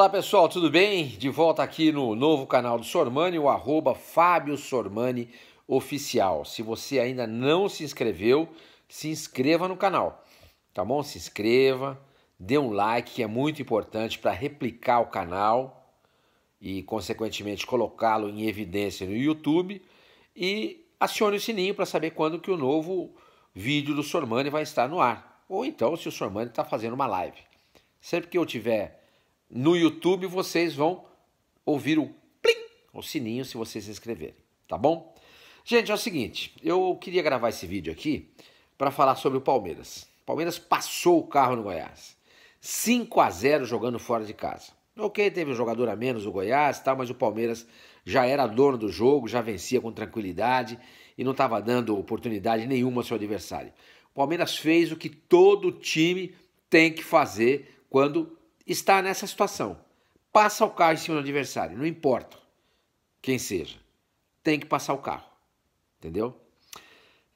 Olá pessoal, tudo bem? De volta aqui no novo canal do Sormani, o arroba Fábio Sormani Oficial. Se você ainda não se inscreveu, se inscreva no canal, tá bom? Se inscreva, dê um like que é muito importante para replicar o canal e, consequentemente, colocá-lo em evidência no YouTube e acione o sininho para saber quando que o novo vídeo do Sormani vai estar no ar. Ou então se o Sormani está fazendo uma live. Sempre que eu tiver no YouTube vocês vão ouvir o plim, o sininho se vocês se inscreverem, tá bom? Gente, é o seguinte, eu queria gravar esse vídeo aqui para falar sobre o Palmeiras. O Palmeiras passou o carro no Goiás. 5 a 0 jogando fora de casa. Ok, teve um jogador a menos o Goiás, tal, mas o Palmeiras já era dono do jogo, já vencia com tranquilidade e não estava dando oportunidade nenhuma ao seu adversário. O Palmeiras fez o que todo time tem que fazer quando está nessa situação. Passa o carro em cima do adversário, não importa quem seja. Tem que passar o carro. Entendeu?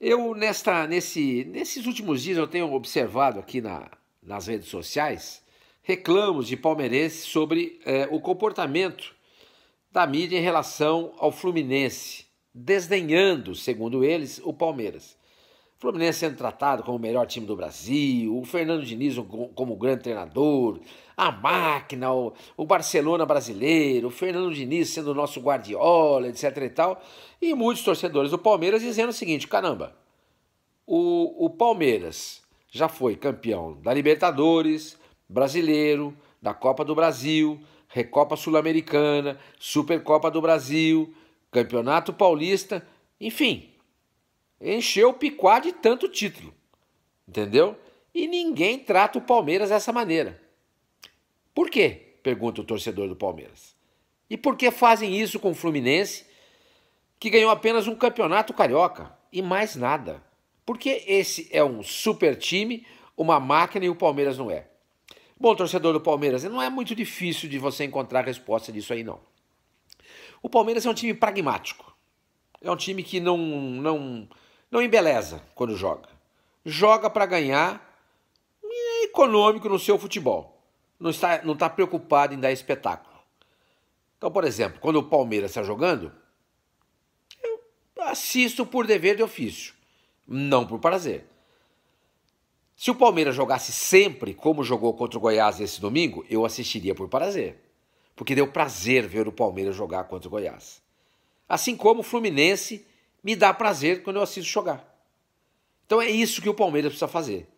Eu, nesta, nesse, nesses últimos dias, eu tenho observado aqui na, nas redes sociais reclamos de palmeirenses sobre eh, o comportamento da mídia em relação ao Fluminense, desdenhando, segundo eles, o Palmeiras. Fluminense sendo tratado como o melhor time do Brasil, o Fernando Diniz como o grande treinador, a máquina, o, o Barcelona brasileiro, o Fernando Diniz sendo o nosso guardiola, etc e tal. E muitos torcedores do Palmeiras dizendo o seguinte: caramba, o, o Palmeiras já foi campeão da Libertadores, brasileiro, da Copa do Brasil, Recopa Sul-Americana, Supercopa do Brasil, Campeonato Paulista, enfim encheu o picuá de tanto título. Entendeu? E ninguém trata o Palmeiras dessa maneira. Por quê? Pergunta o torcedor do Palmeiras. E por que fazem isso com o Fluminense, que ganhou apenas um campeonato carioca e mais nada? Porque esse é um super time, uma máquina e o Palmeiras não é. Bom, torcedor do Palmeiras, não é muito difícil de você encontrar a resposta disso aí, não. O Palmeiras é um time pragmático. É um time que não, não não embeleza quando joga. Joga para ganhar e é econômico no seu futebol. Não está, não está preocupado em dar espetáculo. Então, por exemplo, quando o Palmeiras está jogando, eu assisto por dever de ofício, não por prazer. Se o Palmeiras jogasse sempre como jogou contra o Goiás esse domingo, eu assistiria por prazer. Porque deu prazer ver o Palmeiras jogar contra o Goiás. Assim como o Fluminense me dá prazer quando eu assisto jogar. Então é isso que o Palmeiras precisa fazer.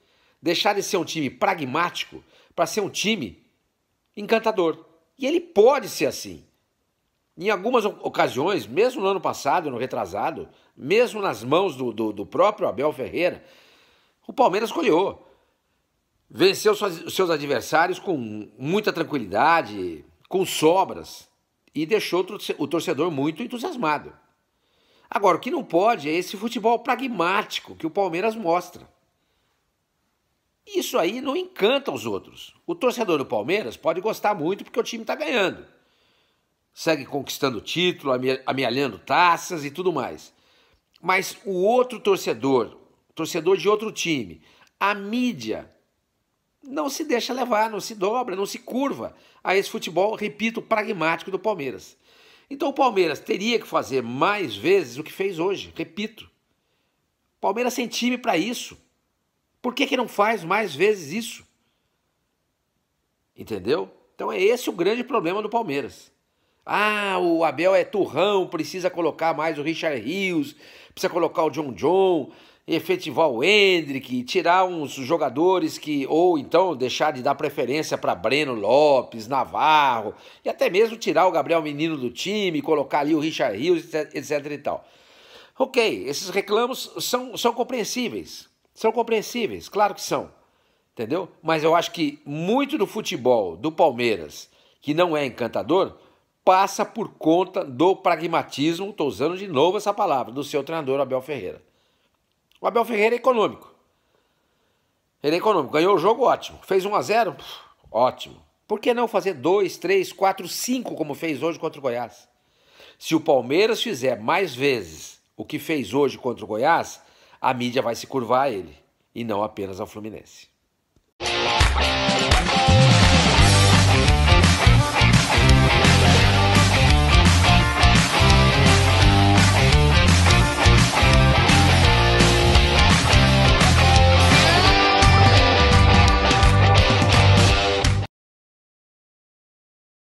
Deixar de ser um time pragmático para ser um time encantador. E ele pode ser assim. Em algumas ocasiões, mesmo no ano passado, no retrasado, mesmo nas mãos do, do, do próprio Abel Ferreira, o Palmeiras colheu. Venceu suas, seus adversários com muita tranquilidade, com sobras, e deixou o torcedor muito entusiasmado. Agora, o que não pode é esse futebol pragmático que o Palmeiras mostra. Isso aí não encanta os outros. O torcedor do Palmeiras pode gostar muito porque o time está ganhando. Segue conquistando título, amealhando taças e tudo mais. Mas o outro torcedor, torcedor de outro time, a mídia, não se deixa levar, não se dobra, não se curva a esse futebol, repito, pragmático do Palmeiras. Então o Palmeiras teria que fazer mais vezes o que fez hoje, repito. Palmeiras tem time para isso. Por que, que não faz mais vezes isso? Entendeu? Então é esse o grande problema do Palmeiras. Ah, o Abel é turrão, precisa colocar mais o Richard Rios, precisa colocar o John John, efetivar o Hendrick, tirar uns jogadores que, ou então deixar de dar preferência para Breno Lopes, Navarro, e até mesmo tirar o Gabriel Menino do time, colocar ali o Richard Rios, etc, etc e tal. Ok, esses reclamos são, são compreensíveis, são compreensíveis, claro que são, entendeu? Mas eu acho que muito do futebol do Palmeiras, que não é encantador, passa por conta do pragmatismo, estou usando de novo essa palavra, do seu treinador Abel Ferreira. O Abel Ferreira é econômico. Ele é econômico. Ganhou o jogo, ótimo. Fez 1 a 0 pff, ótimo. Por que não fazer 2, 3, 4, 5, como fez hoje contra o Goiás? Se o Palmeiras fizer mais vezes o que fez hoje contra o Goiás, a mídia vai se curvar a ele, e não apenas ao Fluminense.